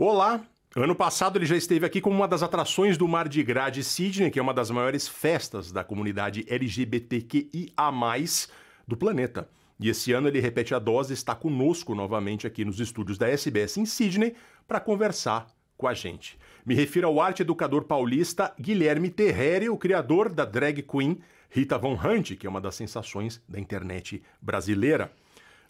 Olá! Ano passado ele já esteve aqui como uma das atrações do Mar de Grade, Sydney, que é uma das maiores festas da comunidade LGBTQIA+, do planeta. E esse ano ele repete a dose, e está conosco novamente aqui nos estúdios da SBS em Sydney para conversar com a gente. Me refiro ao arte educador paulista Guilherme Terreri, o criador da drag queen Rita Von Hunt, que é uma das sensações da internet brasileira.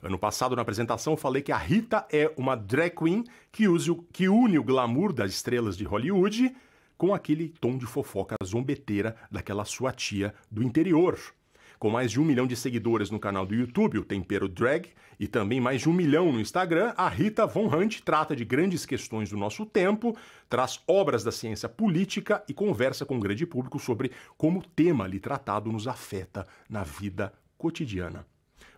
Ano passado, na apresentação, falei que a Rita é uma drag queen que, o, que une o glamour das estrelas de Hollywood com aquele tom de fofoca zombeteira daquela sua tia do interior. Com mais de um milhão de seguidores no canal do YouTube, o Tempero Drag, e também mais de um milhão no Instagram, a Rita Von Hunt trata de grandes questões do nosso tempo, traz obras da ciência política e conversa com o grande público sobre como o tema ali tratado nos afeta na vida cotidiana.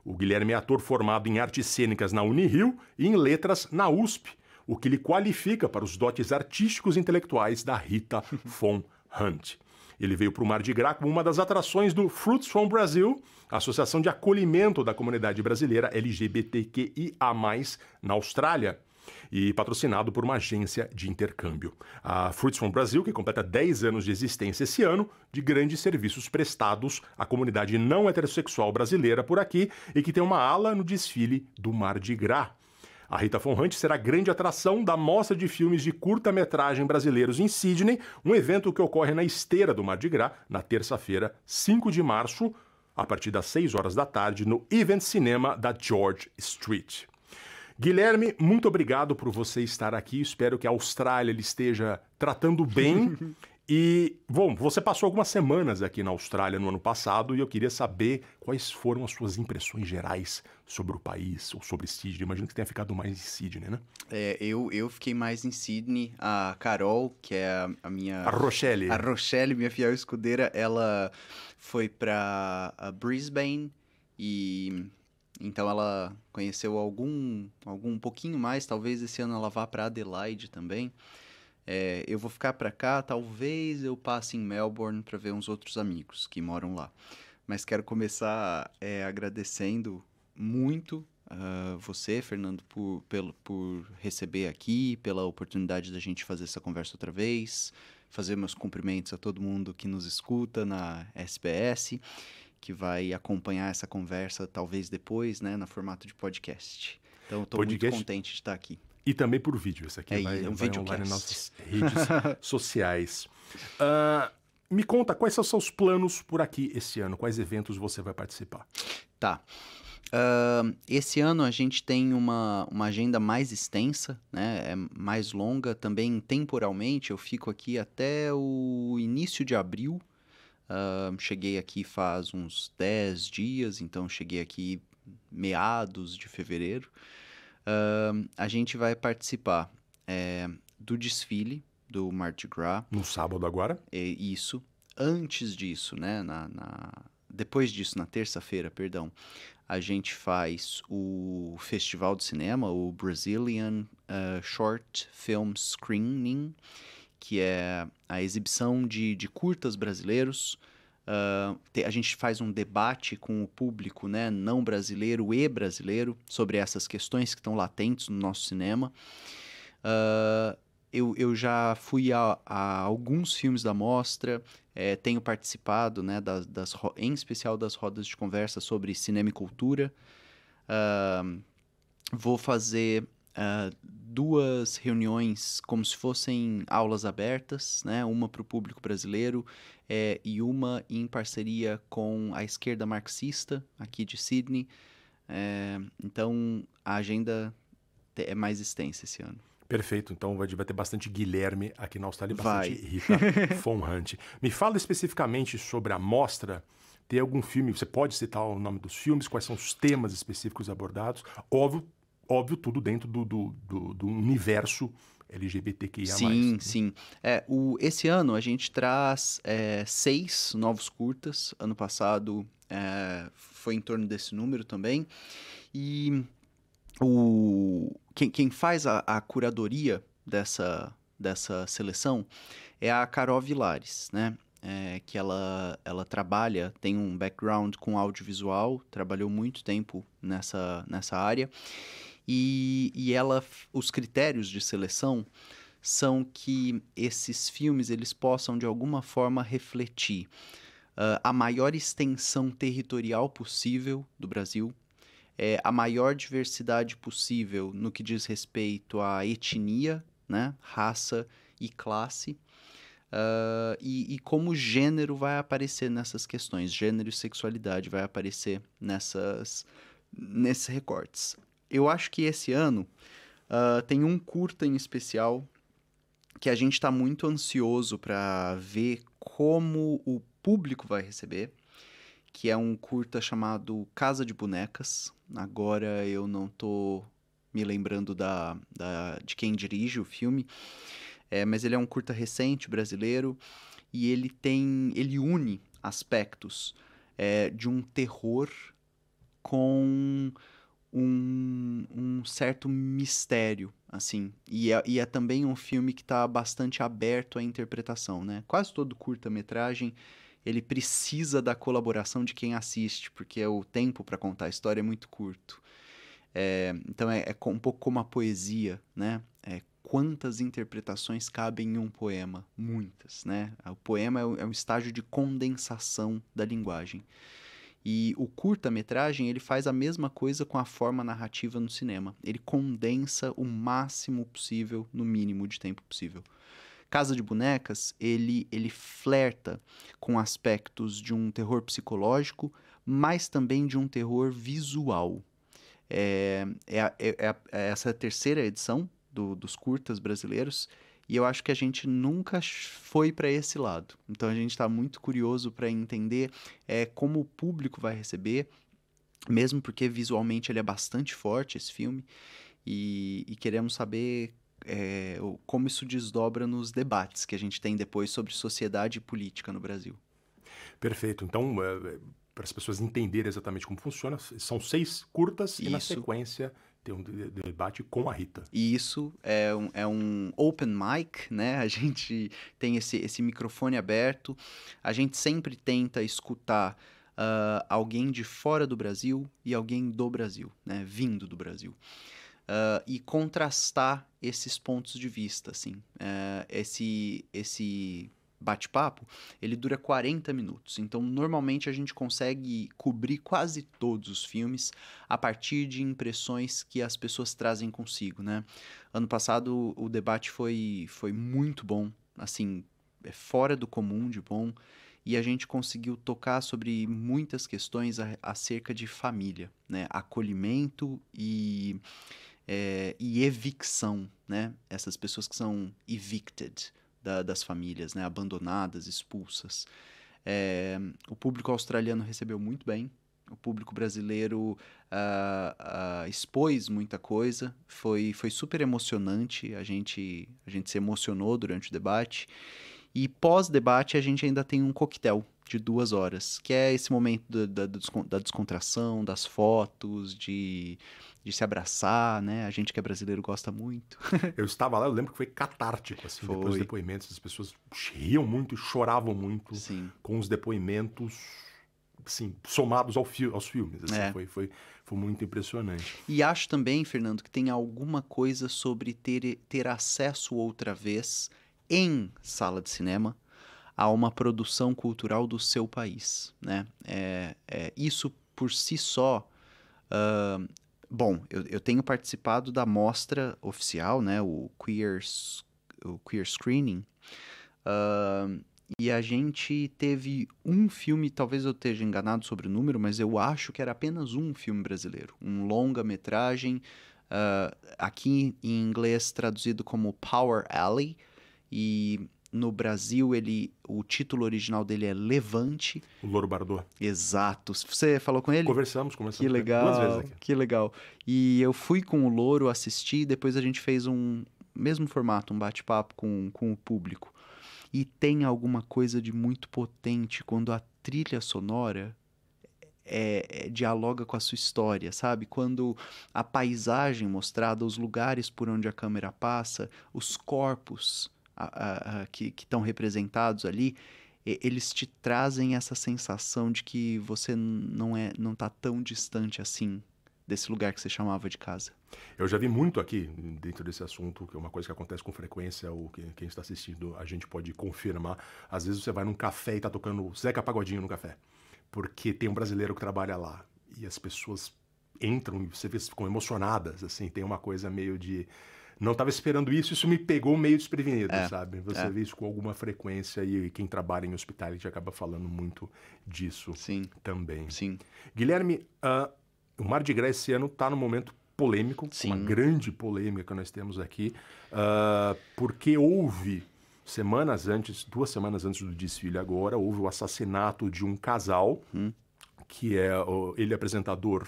O Guilherme é ator formado em artes cênicas na Unirio e em letras na USP, o que lhe qualifica para os dotes artísticos e intelectuais da Rita von Hunt. Ele veio para o Mar de Gras como uma das atrações do Fruits from Brazil, associação de acolhimento da comunidade brasileira LGBTQIA+, na Austrália, e patrocinado por uma agência de intercâmbio. A Fruits from Brasil, que completa 10 anos de existência esse ano, de grandes serviços prestados à comunidade não heterossexual brasileira por aqui e que tem uma ala no desfile do Mar de Gras. A Rita Von Hunt será grande atração da Mostra de Filmes de Curta-Metragem Brasileiros em Sydney, um evento que ocorre na esteira do Mar de Gras, na terça-feira, 5 de março, a partir das 6 horas da tarde, no Event Cinema da George Street. Guilherme, muito obrigado por você estar aqui. Espero que a Austrália lhe esteja tratando bem. E, bom, você passou algumas semanas aqui na Austrália no ano passado e eu queria saber quais foram as suas impressões gerais sobre o país ou sobre Sydney. Imagino que tenha ficado mais em Sydney, né? É, eu, eu fiquei mais em Sydney. A Carol, que é a, a minha. A Rochelle. A Rochelle, minha fiel escudeira, ela foi para Brisbane e então ela conheceu algum, algum pouquinho mais, talvez esse ano ela vá para Adelaide também. É, eu vou ficar para cá, talvez eu passe em Melbourne para ver uns outros amigos que moram lá. Mas quero começar é, agradecendo muito uh, você, Fernando, por, pelo, por receber aqui, pela oportunidade da gente fazer essa conversa outra vez, fazer meus cumprimentos a todo mundo que nos escuta na SBS que vai acompanhar essa conversa, talvez depois, né, no formato de podcast. Então, estou muito contente de estar aqui. E também por vídeo, esse aqui é, vai, é um vai online nas nossas redes sociais. Uh, me conta, quais são seus planos por aqui esse ano? Quais eventos você vai participar? Tá. Uh, esse ano a gente tem uma, uma agenda mais extensa, né? É mais longa também temporalmente. Eu fico aqui até o início de abril. Uh, cheguei aqui faz uns 10 dias, então cheguei aqui meados de fevereiro. Uh, a gente vai participar é, do desfile do Mardi Gras. No sábado agora? É, isso. Antes disso, né? Na, na... Depois disso, na terça-feira, perdão, a gente faz o festival de cinema, o Brazilian uh, Short Film Screening que é a exibição de, de curtas brasileiros. Uh, te, a gente faz um debate com o público né, não brasileiro e brasileiro sobre essas questões que estão latentes no nosso cinema. Uh, eu, eu já fui a, a alguns filmes da mostra, é, tenho participado, né, das, das, em especial das rodas de conversa sobre cinema e cultura. Uh, vou fazer uh, duas reuniões como se fossem aulas abertas, né? uma para o público brasileiro é, e uma em parceria com a esquerda marxista aqui de Sydney. É, então a agenda é mais extensa esse ano. Perfeito, então vai ter bastante Guilherme aqui na Austrália, bastante vai. Rita Von Hunt. Me fala especificamente sobre a mostra tem algum filme, você pode citar o nome dos filmes, quais são os temas específicos abordados. Óbvio, Óbvio, tudo dentro do, do, do, do universo LGBTQIA+. Sim, né? sim. É, o, esse ano a gente traz é, seis novos curtas. Ano passado é, foi em torno desse número também. E o, quem, quem faz a, a curadoria dessa, dessa seleção é a Carol Vilares, né? É, que ela, ela trabalha, tem um background com audiovisual, trabalhou muito tempo nessa, nessa área. E, e ela, os critérios de seleção são que esses filmes eles possam de alguma forma refletir uh, a maior extensão territorial possível do Brasil, é, a maior diversidade possível no que diz respeito à etnia, né, raça e classe. Uh, e, e, como gênero vai aparecer nessas questões, gênero e sexualidade vai aparecer nessas, nesses recortes eu acho que esse ano uh, tem um curta em especial que a gente está muito ansioso para ver como o público vai receber, que é um curta chamado Casa de Bonecas. Agora eu não tô me lembrando da, da de quem dirige o filme, é, mas ele é um curta recente brasileiro e ele tem ele une aspectos é, de um terror com um, um certo mistério, assim. E é, e é também um filme que está bastante aberto à interpretação, né? Quase todo curta-metragem ele precisa da colaboração de quem assiste, porque o tempo para contar a história é muito curto. É, então é, é, um pouco como a poesia, né? É, quantas interpretações cabem em um poema? Muitas, né? O poema é, um é estágio de condensação da linguagem. E o curta-metragem, ele faz a mesma coisa com a forma narrativa no cinema. Ele condensa o máximo possível, no mínimo de tempo possível. Casa de Bonecas, ele, ele flerta com aspectos de um terror psicológico, mas também de um terror visual. É, é, é, é, é essa terceira edição do, dos curtas brasileiros e eu acho que a gente nunca foi para esse lado. Então a gente está muito curioso para entender é, como o público vai receber, mesmo porque visualmente ele é bastante forte esse filme. e, e queremos saber é, como isso desdobra nos debates que a gente tem depois sobre sociedade e política no Brasil. Perfeito. Então, é, é, para as pessoas entenderem exatamente como funciona, são seis curtas isso. e na sequência ter um debate com a Rita. E isso é um, é um open mic, né? A gente tem esse, esse microfone aberto, a gente sempre tenta escutar uh, alguém de fora do Brasil e alguém do Brasil, né? Vindo do Brasil. Uh, e contrastar esses pontos de vista, assim. Uh, esse, esse bate-papo, ele dura 40 minutos. Então, normalmente a gente consegue cobrir quase todos os filmes a partir de impressões que as pessoas trazem consigo, né? Ano passado o debate foi foi muito bom, assim, é fora do comum de bom, e a gente conseguiu tocar sobre muitas questões acerca de família, né? Acolhimento e é, e evicção, né? Essas pessoas que são evicted, da, das famílias, né? abandonadas, expulsas. É, o público australiano recebeu muito bem, o público brasileiro uh, uh, expôs muita coisa, foi, foi super emocionante, a gente, a gente se emocionou durante o debate. E pós-debate, a gente ainda tem um coquetel de duas horas, que é esse momento da, da, da descontração, das fotos, de de se abraçar, né? A gente que é brasileiro gosta muito. eu estava lá, eu lembro que foi catártico, assim, foi. depois dos depoimentos, as pessoas riam muito e choravam muito Sim. com os depoimentos sim, somados ao fi aos filmes. Assim, é. foi, foi, foi muito impressionante. E acho também, Fernando, que tem alguma coisa sobre ter, ter acesso outra vez em sala de cinema a uma produção cultural do seu país. Né? É, é isso por si só uh, bom, eu, eu tenho participado da mostra oficial, né, o Queer, o queer Screening, uh, e a gente teve um filme, talvez eu esteja enganado sobre o número, mas eu acho que era apenas um filme brasileiro, um longa-metragem, uh, aqui em inglês traduzido como Power Alley, e no Brasil, ele, o título original dele é Levante. O Louro Bardot. Exato. Você falou com ele? Conversamos, conversamos. Que legal. Duas vezes aqui. Que legal. E eu fui com o Louro assistir, depois a gente fez um mesmo formato, um bate-papo com, com o público. E tem alguma coisa de muito potente quando a trilha sonora é, é, dialoga com a sua história, sabe? Quando a paisagem mostrada, os lugares por onde a câmera passa, os corpos a, a, que estão representados ali, eles te trazem essa sensação de que você não é não está tão distante assim desse lugar que você chamava de casa. Eu já vi muito aqui dentro desse assunto, que é uma coisa que acontece com frequência, ou que, quem está assistindo a gente pode confirmar. Às vezes você vai num café e está tocando Zeca Pagodinho no café, porque tem um brasileiro que trabalha lá e as pessoas entram e você vê ficam emocionadas, assim, tem uma coisa meio de não estava esperando isso, isso me pegou meio desprevenido, é, sabe? Você é. vê isso com alguma frequência e quem trabalha em hospital já acaba falando muito disso Sim. também. Sim. Guilherme, uh, o Mar de Grécia esse ano está no momento polêmico, Sim. uma grande polêmica que nós temos aqui, uh, porque houve semanas antes, duas semanas antes do desfile agora, houve o assassinato de um casal, hum. que é o, ele é apresentador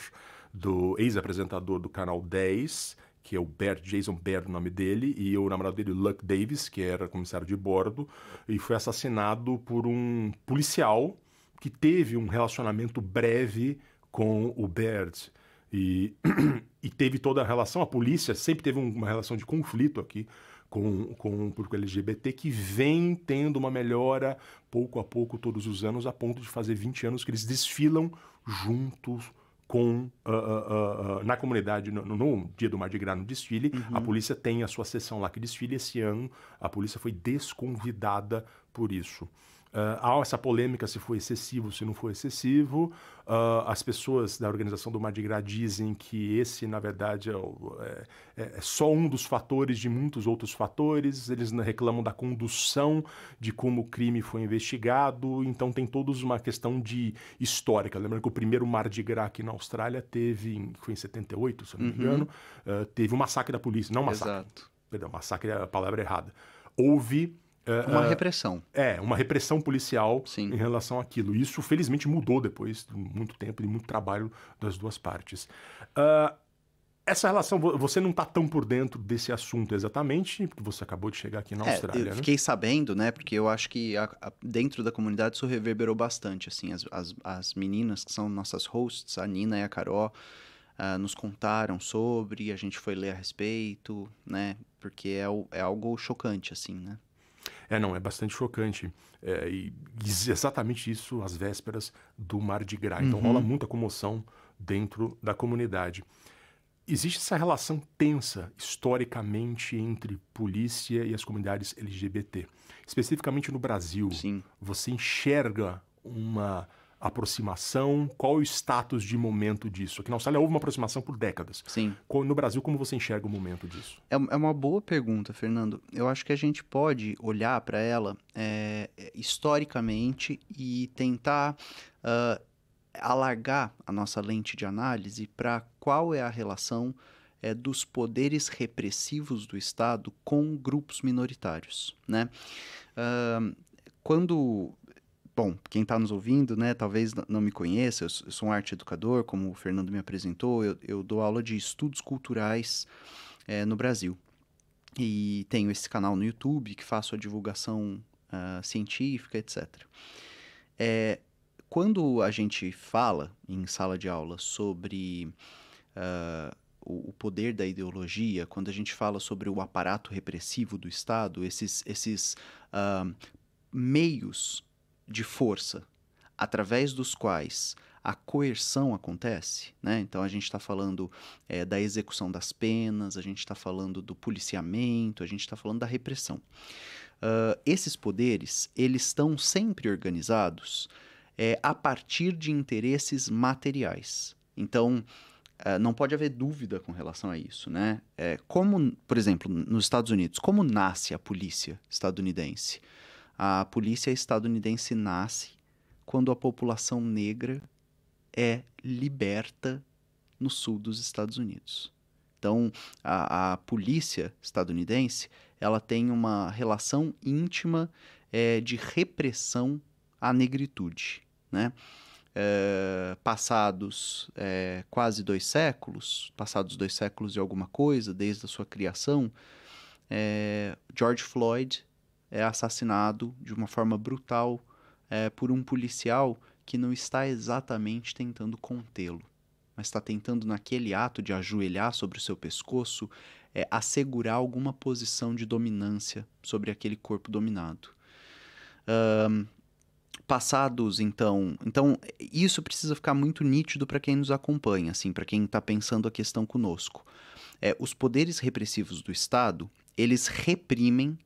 do ex-apresentador do canal 10 que é o Bert, Jason Baird, o nome dele, e o namorado dele, Luck Davis, que era comissário de bordo, e foi assassinado por um policial que teve um relacionamento breve com o Baird. E, e teve toda a relação, a polícia sempre teve uma relação de conflito aqui com, com o público LGBT, que vem tendo uma melhora pouco a pouco todos os anos, a ponto de fazer 20 anos que eles desfilam juntos com uh, uh, uh, na comunidade no, no, dia do Mar de Gras no desfile uhum. a polícia tem a sua sessão lá que desfile esse ano a polícia foi desconvidada por isso Uh, há essa polêmica se foi excessivo, se não foi excessivo. Uh, as pessoas da organização do Mardi Gras dizem que esse, na verdade, é, é, é, só um dos fatores de muitos outros fatores. Eles reclamam da condução, de como o crime foi investigado. Então, tem todos uma questão de histórica. Lembra que o primeiro Mardi Gras aqui na Austrália teve, foi em 78, se não me engano, uh, teve um massacre da polícia. Não massacre. Exato. Perdão, massacre é a palavra errada. Houve é, uma uh, repressão. É, uma repressão policial Sim. em relação àquilo. Isso, felizmente, mudou depois de muito tempo e muito trabalho das duas partes. Uh, essa relação, você não está tão por dentro desse assunto exatamente, porque você acabou de chegar aqui na é, Austrália. Eu né? fiquei né? sabendo, né? Porque eu acho que a, a, dentro da comunidade isso reverberou bastante. Assim, as, as, as meninas que são nossas hosts, a Nina e a Carol, Uh, nos contaram sobre, a gente foi ler a respeito, né? Porque é, é algo chocante, assim, né? É, não, é bastante chocante. É, e exatamente isso às vésperas do Mar de Gras. Então uhum. rola muita comoção dentro da comunidade. Existe essa relação tensa historicamente entre polícia e as comunidades LGBT. Especificamente no Brasil, Sim. você enxerga uma aproximação? Qual o status de momento disso? Aqui na Austrália houve uma aproximação por décadas. Sim. No Brasil, como você enxerga o momento disso? É, é, uma boa pergunta, Fernando. Eu acho que a gente pode olhar para ela é, é, historicamente e tentar uh, alargar a nossa lente de análise para qual é a relação é, dos poderes repressivos do Estado com grupos minoritários, né? Uh, quando bom, quem está nos ouvindo, né, talvez não me conheça, eu sou um arte educador, como o Fernando me apresentou, eu, eu dou aula de estudos culturais é, no Brasil. E tenho esse canal no YouTube que faço a divulgação uh, científica, etc. É, eh, quando a gente fala em sala de aula sobre uh, o, poder da ideologia, quando a gente fala sobre o aparato repressivo do Estado, esses, esses uh, meios de força através dos quais a coerção acontece, né? Então a gente está falando é, da execução das penas, a gente está falando do policiamento, a gente está falando da repressão. Uh, esses poderes eles estão sempre organizados é, a partir de interesses materiais. Então é, não pode haver dúvida com relação a isso, né? É, como, por exemplo, nos Estados Unidos, como nasce a polícia estadunidense? A polícia estadunidense nasce quando a população negra é liberta no sul dos Estados Unidos. Então, a, a polícia estadunidense ela tem uma relação íntima é, de repressão à negritude, né? É, passados é, quase dois séculos, passados dois séculos e alguma coisa, desde a sua criação, é, George Floyd é assassinado de uma forma brutal é, por um policial que não está exatamente tentando contê-lo, mas está tentando, naquele ato de ajoelhar sobre o seu pescoço, é, assegurar alguma posição de dominância sobre aquele corpo dominado. Um, passados então então isso precisa ficar muito nítido para quem nos acompanha assim para quem está pensando a questão conosco é, os poderes repressivos do estado eles reprimem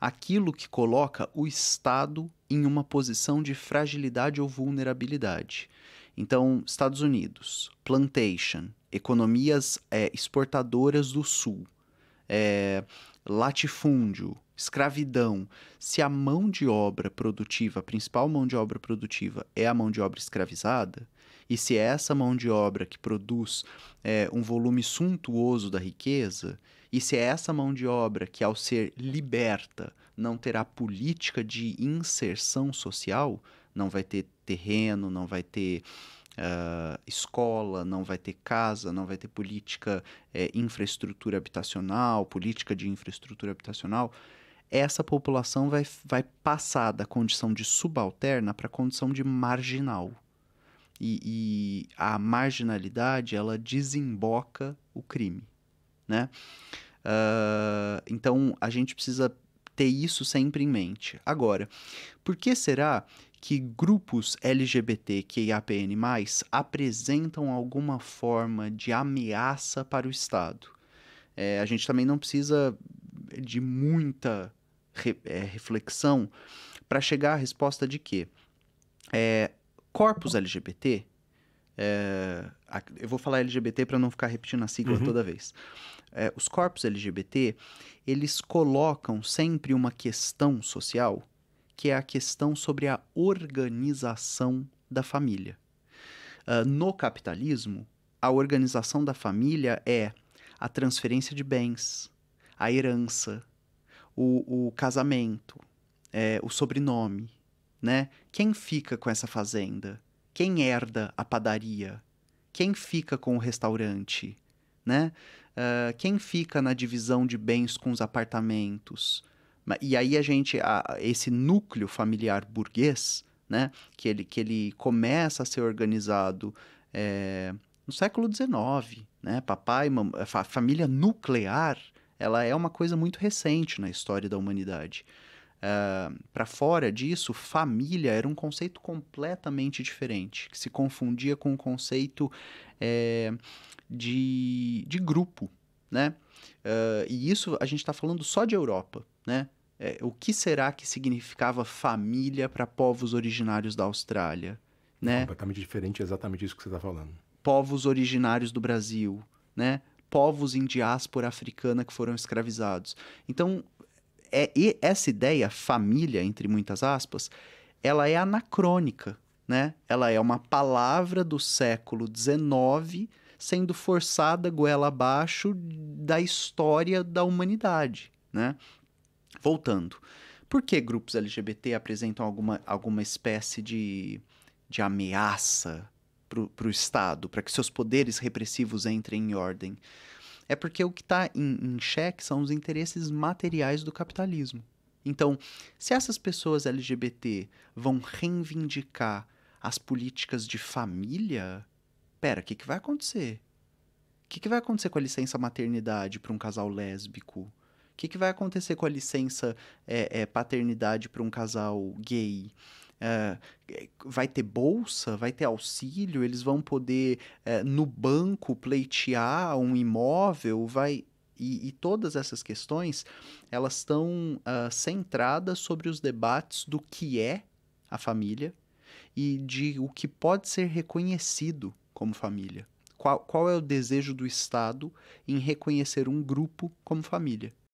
aquilo que coloca o Estado em uma posição de fragilidade ou vulnerabilidade. Então, Estados Unidos, plantation, economias é, exportadoras do Sul, é, latifúndio, escravidão. Se a mão de obra produtiva, a principal mão de obra produtiva, é a mão de obra escravizada, e se é essa mão de obra que produz é, um volume suntuoso da riqueza, e se é essa mão de obra que, ao ser liberta, não terá política de inserção social, não vai ter terreno, não vai ter uh, escola, não vai ter casa, não vai ter política é, infraestrutura habitacional, política de infraestrutura habitacional, essa população vai, vai passar da condição de subalterna para a condição de marginal. E, e a marginalidade ela desemboca o crime né? Uh, então a gente precisa ter isso sempre em mente. Agora, por que será que grupos LGBTQIAPN+, apresentam alguma forma de ameaça para o Estado? É, a gente também não precisa de muita re é, reflexão para chegar à resposta de que é, corpos LGBT, é, eu vou falar LGBT para não ficar repetindo a sigla uhum. toda vez. É, os corpos LGBT, eles colocam sempre uma questão social, que é a questão sobre a organização da família. Uh, no capitalismo, a organização da família é a transferência de bens, a herança, o, o casamento, é, o sobrenome, né? Quem fica com essa fazenda? Quem herda a padaria? quem fica com o restaurante, né? Uh, quem fica na divisão de bens com os apartamentos? E aí a gente, a, esse núcleo familiar burguês, né? Que ele, que ele começa a ser organizado é, no século XIX, né? Papai, mam, a família nuclear, ela é uma coisa muito recente na história da humanidade. Uh, ah, para fora disso, família era um conceito completamente diferente, que se confundia com o conceito é, de, de grupo, né? Uh, e isso a gente está falando só de Europa, né? É, o que será que significava família para povos originários da Austrália, né? É completamente diferente, exatamente isso que você está falando. Povos originários do Brasil, né? povos em diáspora africana que foram escravizados. Então, é, e essa ideia, família, entre muitas aspas, ela é anacrônica, né? Ela é uma palavra do século XIX sendo forçada goela abaixo da história da humanidade, né? Voltando, por que grupos LGBT apresentam alguma, alguma espécie de, de ameaça para o Estado, para que seus poderes repressivos entrem em ordem? É porque o que está em, em xeque são os interesses materiais do capitalismo. Então, se essas pessoas LGBT vão reivindicar as políticas de família, pera, o que, que vai acontecer? O que, que vai acontecer com a licença maternidade para um casal lésbico? O que, que vai acontecer com a licença é, é, paternidade para um casal gay? Eh, vai ter bolsa, vai ter auxílio, eles vão poder eh, no banco pleitear um imóvel, vai e, e todas essas questões elas estão uh, ah, centradas sobre os debates do que é a família e de o que pode ser reconhecido como família. Qual, qual é o desejo do Estado em reconhecer um grupo como família?